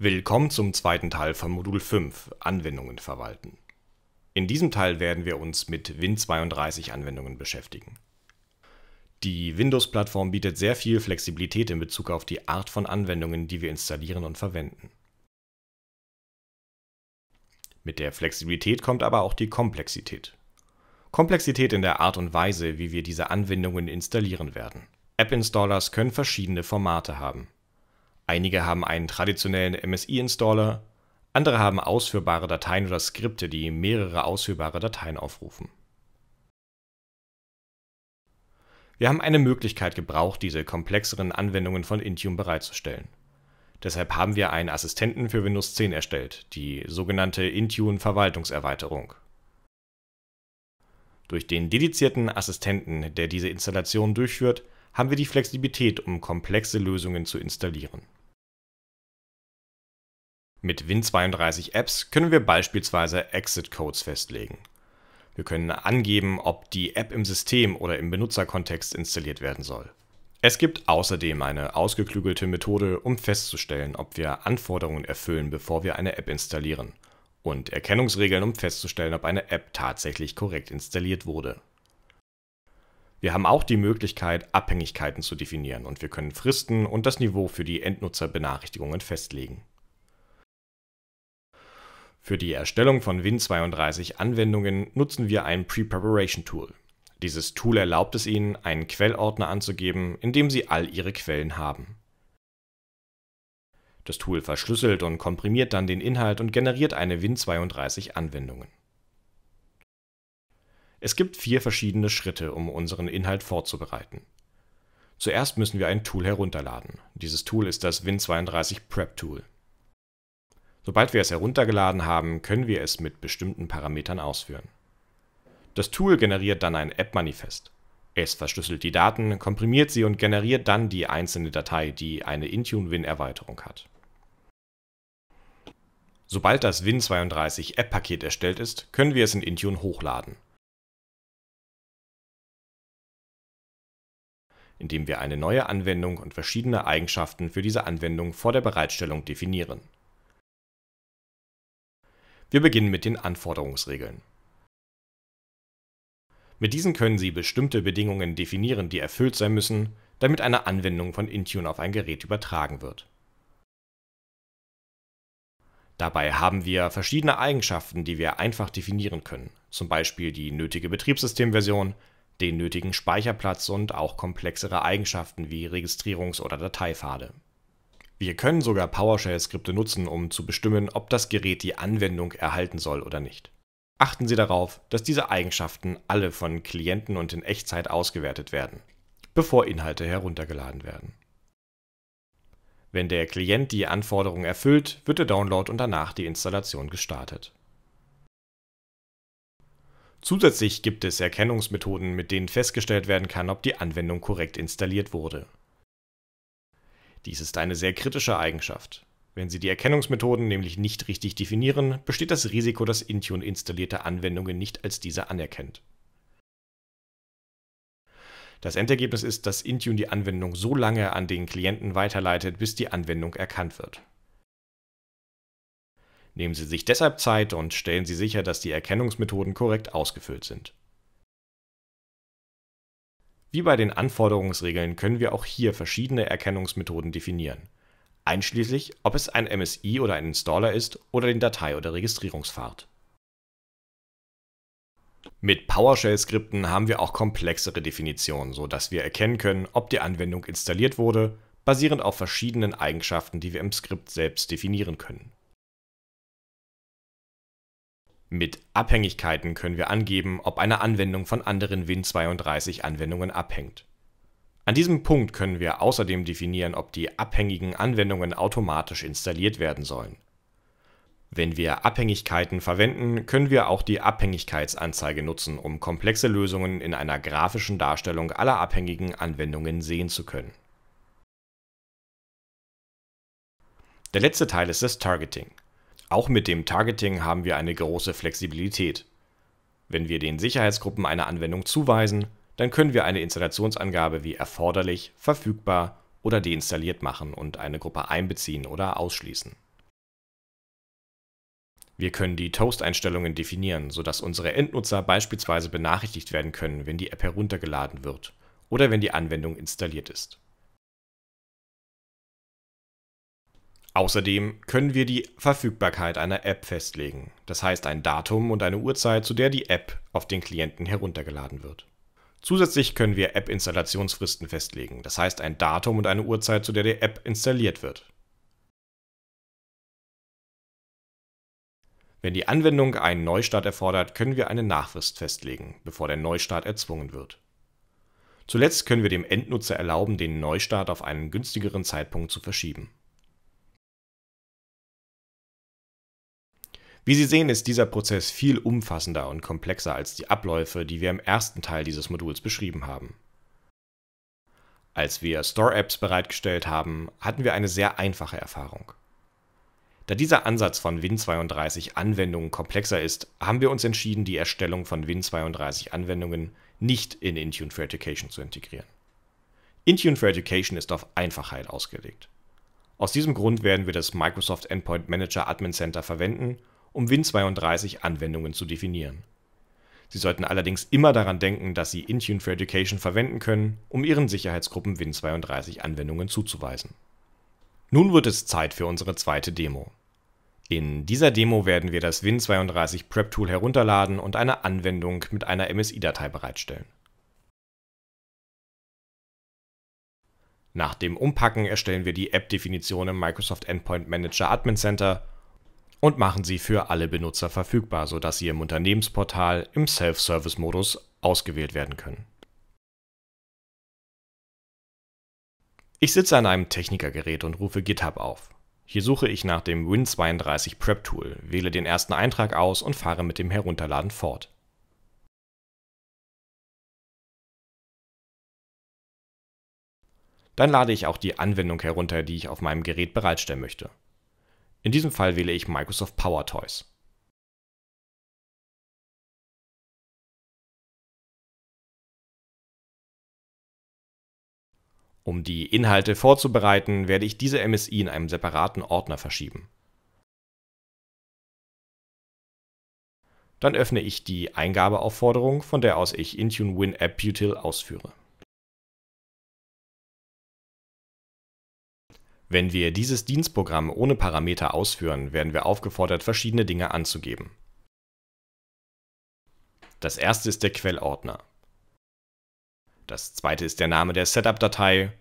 Willkommen zum zweiten Teil von Modul 5 Anwendungen verwalten. In diesem Teil werden wir uns mit Win32 Anwendungen beschäftigen. Die Windows-Plattform bietet sehr viel Flexibilität in Bezug auf die Art von Anwendungen, die wir installieren und verwenden. Mit der Flexibilität kommt aber auch die Komplexität. Komplexität in der Art und Weise, wie wir diese Anwendungen installieren werden. App-Installers können verschiedene Formate haben. Einige haben einen traditionellen MSI-Installer, andere haben ausführbare Dateien oder Skripte, die mehrere ausführbare Dateien aufrufen. Wir haben eine Möglichkeit gebraucht, diese komplexeren Anwendungen von Intune bereitzustellen. Deshalb haben wir einen Assistenten für Windows 10 erstellt, die sogenannte Intune Verwaltungserweiterung. Durch den dedizierten Assistenten, der diese Installation durchführt, haben wir die Flexibilität, um komplexe Lösungen zu installieren. Mit Win32 Apps können wir beispielsweise Exit-Codes festlegen. Wir können angeben, ob die App im System oder im Benutzerkontext installiert werden soll. Es gibt außerdem eine ausgeklügelte Methode, um festzustellen, ob wir Anforderungen erfüllen, bevor wir eine App installieren, und Erkennungsregeln, um festzustellen, ob eine App tatsächlich korrekt installiert wurde. Wir haben auch die Möglichkeit, Abhängigkeiten zu definieren und wir können Fristen und das Niveau für die Endnutzerbenachrichtigungen festlegen. Für die Erstellung von Win32-Anwendungen nutzen wir ein Pre-Preparation-Tool. Dieses Tool erlaubt es Ihnen, einen Quellordner anzugeben, in dem Sie all Ihre Quellen haben. Das Tool verschlüsselt und komprimiert dann den Inhalt und generiert eine Win32-Anwendung. Es gibt vier verschiedene Schritte, um unseren Inhalt vorzubereiten. Zuerst müssen wir ein Tool herunterladen. Dieses Tool ist das Win32 Prep Tool. Sobald wir es heruntergeladen haben, können wir es mit bestimmten Parametern ausführen. Das Tool generiert dann ein App-Manifest. Es verschlüsselt die Daten, komprimiert sie und generiert dann die einzelne Datei, die eine Intune-Win-Erweiterung hat. Sobald das Win32 App-Paket erstellt ist, können wir es in Intune hochladen. indem wir eine neue Anwendung und verschiedene Eigenschaften für diese Anwendung vor der Bereitstellung definieren. Wir beginnen mit den Anforderungsregeln. Mit diesen können Sie bestimmte Bedingungen definieren, die erfüllt sein müssen, damit eine Anwendung von Intune auf ein Gerät übertragen wird. Dabei haben wir verschiedene Eigenschaften, die wir einfach definieren können, zum Beispiel die nötige Betriebssystemversion, den nötigen Speicherplatz und auch komplexere Eigenschaften wie Registrierungs- oder Dateipfade. Wir können sogar PowerShell-Skripte nutzen, um zu bestimmen, ob das Gerät die Anwendung erhalten soll oder nicht. Achten Sie darauf, dass diese Eigenschaften alle von Klienten und in Echtzeit ausgewertet werden, bevor Inhalte heruntergeladen werden. Wenn der Klient die Anforderungen erfüllt, wird der Download und danach die Installation gestartet. Zusätzlich gibt es Erkennungsmethoden, mit denen festgestellt werden kann, ob die Anwendung korrekt installiert wurde. Dies ist eine sehr kritische Eigenschaft. Wenn Sie die Erkennungsmethoden nämlich nicht richtig definieren, besteht das Risiko, dass Intune installierte Anwendungen nicht als diese anerkennt. Das Endergebnis ist, dass Intune die Anwendung so lange an den Klienten weiterleitet, bis die Anwendung erkannt wird. Nehmen Sie sich deshalb Zeit und stellen Sie sicher, dass die Erkennungsmethoden korrekt ausgefüllt sind. Wie bei den Anforderungsregeln können wir auch hier verschiedene Erkennungsmethoden definieren, einschließlich ob es ein MSI oder ein Installer ist oder den Datei- oder Registrierungspfad. Mit PowerShell-Skripten haben wir auch komplexere Definitionen, sodass wir erkennen können, ob die Anwendung installiert wurde, basierend auf verschiedenen Eigenschaften, die wir im Skript selbst definieren können. Mit Abhängigkeiten können wir angeben, ob eine Anwendung von anderen Win32-Anwendungen abhängt. An diesem Punkt können wir außerdem definieren, ob die abhängigen Anwendungen automatisch installiert werden sollen. Wenn wir Abhängigkeiten verwenden, können wir auch die Abhängigkeitsanzeige nutzen, um komplexe Lösungen in einer grafischen Darstellung aller abhängigen Anwendungen sehen zu können. Der letzte Teil ist das Targeting. Auch mit dem Targeting haben wir eine große Flexibilität. Wenn wir den Sicherheitsgruppen eine Anwendung zuweisen, dann können wir eine Installationsangabe wie erforderlich, verfügbar oder deinstalliert machen und eine Gruppe einbeziehen oder ausschließen. Wir können die Toast-Einstellungen definieren, sodass unsere Endnutzer beispielsweise benachrichtigt werden können, wenn die App heruntergeladen wird oder wenn die Anwendung installiert ist. Außerdem können wir die Verfügbarkeit einer App festlegen, das heißt ein Datum und eine Uhrzeit, zu der die App auf den Klienten heruntergeladen wird. Zusätzlich können wir App-Installationsfristen festlegen, das heißt ein Datum und eine Uhrzeit, zu der die App installiert wird. Wenn die Anwendung einen Neustart erfordert, können wir eine Nachfrist festlegen, bevor der Neustart erzwungen wird. Zuletzt können wir dem Endnutzer erlauben, den Neustart auf einen günstigeren Zeitpunkt zu verschieben. Wie Sie sehen, ist dieser Prozess viel umfassender und komplexer als die Abläufe, die wir im ersten Teil dieses Moduls beschrieben haben. Als wir Store-Apps bereitgestellt haben, hatten wir eine sehr einfache Erfahrung. Da dieser Ansatz von Win32 Anwendungen komplexer ist, haben wir uns entschieden, die Erstellung von Win32 Anwendungen nicht in Intune for Education zu integrieren. Intune for Education ist auf Einfachheit ausgelegt. Aus diesem Grund werden wir das Microsoft Endpoint Manager Admin Center verwenden um Win32 Anwendungen zu definieren. Sie sollten allerdings immer daran denken, dass Sie Intune for Education verwenden können, um Ihren Sicherheitsgruppen Win32 Anwendungen zuzuweisen. Nun wird es Zeit für unsere zweite Demo. In dieser Demo werden wir das Win32 Prep Tool herunterladen und eine Anwendung mit einer MSI-Datei bereitstellen. Nach dem Umpacken erstellen wir die App-Definition im Microsoft Endpoint Manager Admin Center und machen sie für alle Benutzer verfügbar, sodass sie im Unternehmensportal im Self-Service-Modus ausgewählt werden können. Ich sitze an einem Technikergerät und rufe GitHub auf. Hier suche ich nach dem Win32 Prep Tool, wähle den ersten Eintrag aus und fahre mit dem Herunterladen fort. Dann lade ich auch die Anwendung herunter, die ich auf meinem Gerät bereitstellen möchte. In diesem Fall wähle ich Microsoft Power Toys. Um die Inhalte vorzubereiten, werde ich diese MSI in einem separaten Ordner verschieben. Dann öffne ich die Eingabeaufforderung, von der aus ich Intune Win App Util ausführe. Wenn wir dieses Dienstprogramm ohne Parameter ausführen, werden wir aufgefordert, verschiedene Dinge anzugeben. Das erste ist der Quellordner. Das zweite ist der Name der Setup-Datei.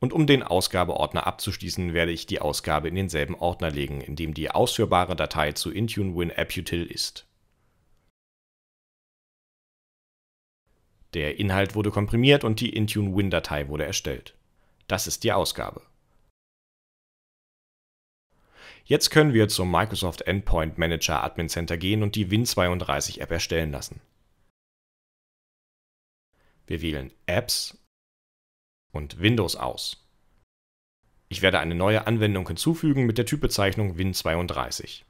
Und um den Ausgabeordner abzuschließen, werde ich die Ausgabe in denselben Ordner legen, in dem die ausführbare Datei zu Intune Win AppUtil ist. Der Inhalt wurde komprimiert und die Intune Win-Datei wurde erstellt. Das ist die Ausgabe. Jetzt können wir zum Microsoft Endpoint Manager Admin Center gehen und die Win32 App erstellen lassen. Wir wählen Apps und Windows aus. Ich werde eine neue Anwendung hinzufügen mit der Typbezeichnung Win32.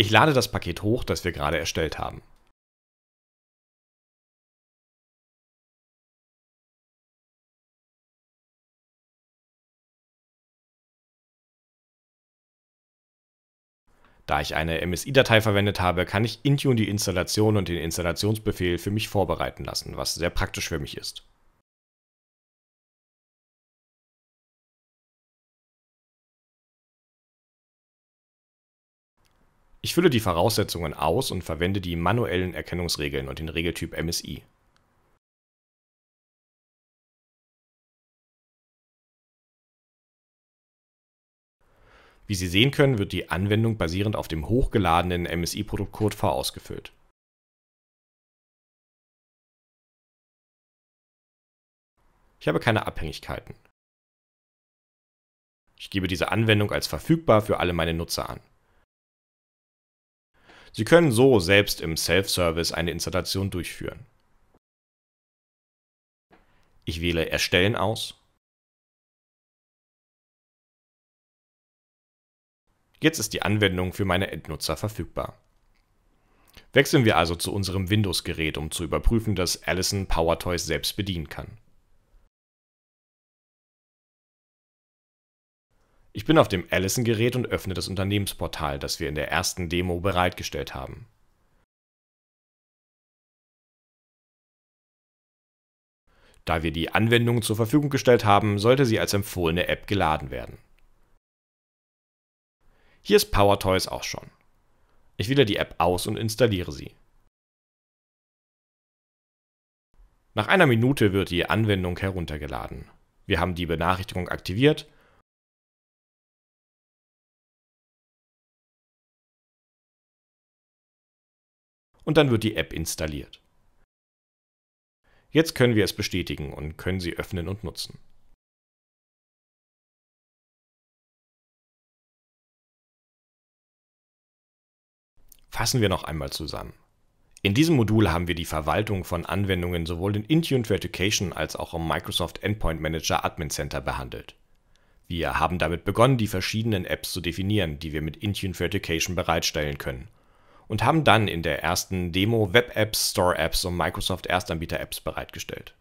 Ich lade das Paket hoch, das wir gerade erstellt haben. Da ich eine MSI-Datei verwendet habe, kann ich Intune die Installation und den Installationsbefehl für mich vorbereiten lassen, was sehr praktisch für mich ist. Ich fülle die Voraussetzungen aus und verwende die manuellen Erkennungsregeln und den Regeltyp MSI. Wie Sie sehen können, wird die Anwendung basierend auf dem hochgeladenen MSI-Produktcode ausgefüllt. Ich habe keine Abhängigkeiten. Ich gebe diese Anwendung als verfügbar für alle meine Nutzer an. Sie können so selbst im Self-Service eine Installation durchführen. Ich wähle Erstellen aus. Jetzt ist die Anwendung für meine Endnutzer verfügbar. Wechseln wir also zu unserem Windows-Gerät, um zu überprüfen, dass Allison PowerToys selbst bedienen kann. Ich bin auf dem Allison-Gerät und öffne das Unternehmensportal, das wir in der ersten Demo bereitgestellt haben. Da wir die Anwendung zur Verfügung gestellt haben, sollte sie als empfohlene App geladen werden. Hier ist PowerToys auch schon. Ich wähle die App aus und installiere sie. Nach einer Minute wird die Anwendung heruntergeladen. Wir haben die Benachrichtigung aktiviert und dann wird die App installiert. Jetzt können wir es bestätigen und können sie öffnen und nutzen. Fassen wir noch einmal zusammen. In diesem Modul haben wir die Verwaltung von Anwendungen sowohl in Intune for Education als auch im Microsoft Endpoint Manager Admin Center behandelt. Wir haben damit begonnen, die verschiedenen Apps zu definieren, die wir mit Intune for Education bereitstellen können und haben dann in der ersten Demo Web-Apps, Store-Apps und Microsoft Erstanbieter-Apps bereitgestellt.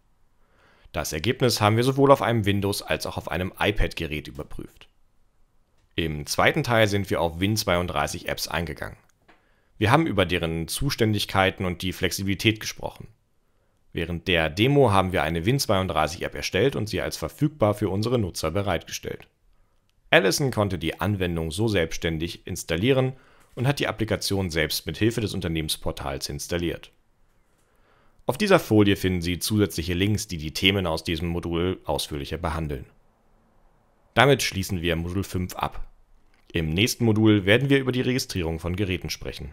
Das Ergebnis haben wir sowohl auf einem Windows- als auch auf einem iPad-Gerät überprüft. Im zweiten Teil sind wir auf Win32-Apps eingegangen. Wir haben über deren Zuständigkeiten und die Flexibilität gesprochen. Während der Demo haben wir eine Win32-App erstellt und sie als verfügbar für unsere Nutzer bereitgestellt. Allison konnte die Anwendung so selbstständig installieren und hat die Applikation selbst mit Hilfe des Unternehmensportals installiert. Auf dieser Folie finden Sie zusätzliche Links, die die Themen aus diesem Modul ausführlicher behandeln. Damit schließen wir Modul 5 ab. Im nächsten Modul werden wir über die Registrierung von Geräten sprechen.